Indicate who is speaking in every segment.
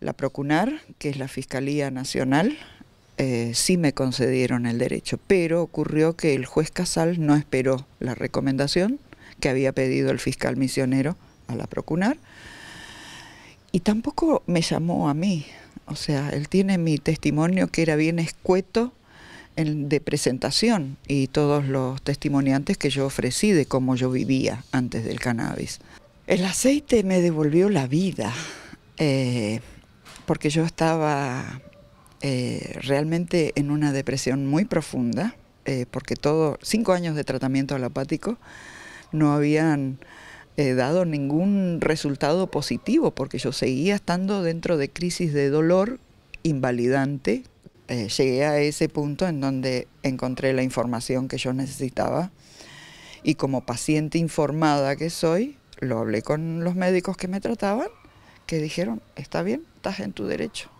Speaker 1: La Procunar, que es la Fiscalía Nacional, eh, sí me concedieron el derecho, pero ocurrió que el juez Casal no esperó la recomendación que había pedido el fiscal misionero a la Procunar y tampoco me llamó a mí. O sea, él tiene mi testimonio que era bien escueto de presentación y todos los testimoniantes que yo ofrecí de cómo yo vivía antes del cannabis. El aceite me devolvió la vida. Eh, porque yo estaba eh, realmente en una depresión muy profunda, eh, porque todos, cinco años de tratamiento alopático no habían dado ningún resultado positivo, porque yo seguía estando dentro de crisis de dolor invalidante. llegué a ese punto en donde encontré la información que yo necesitaba y como paciente informada que soy, lo hablé con los médicos que me trataban que dijeron, está bien, estás en tu derecho.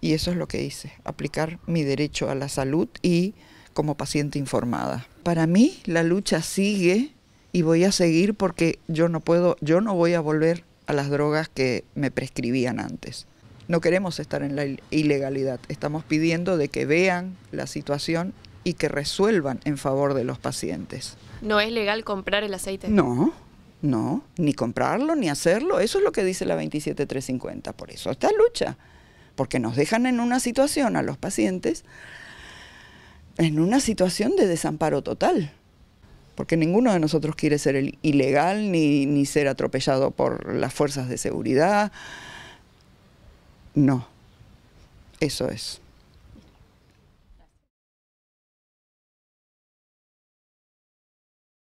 Speaker 1: Y eso es lo que hice, aplicar mi derecho a la salud y como paciente informada. Para mí la lucha sigue y voy a seguir porque yo no puedo, yo no voy a volver a las drogas que me prescribían antes. No queremos estar en la ilegalidad, estamos pidiendo de que vean la situación y que resuelvan en favor de los pacientes.
Speaker 2: ¿No es legal comprar el aceite?
Speaker 1: No, no, ni comprarlo, ni hacerlo. Eso es lo que dice la 27350. Por eso esta lucha. Porque nos dejan en una situación a los pacientes, en una situación de desamparo total. Porque ninguno de nosotros quiere ser ilegal ni, ni ser atropellado por las fuerzas de seguridad. No, eso es.